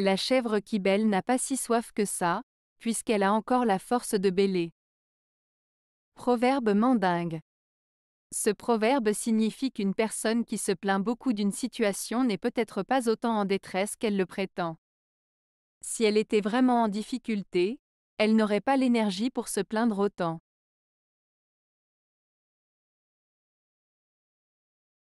La chèvre qui belle n'a pas si soif que ça, puisqu'elle a encore la force de bêler. Proverbe mandingue. Ce proverbe signifie qu'une personne qui se plaint beaucoup d'une situation n'est peut-être pas autant en détresse qu'elle le prétend. Si elle était vraiment en difficulté, elle n'aurait pas l'énergie pour se plaindre autant.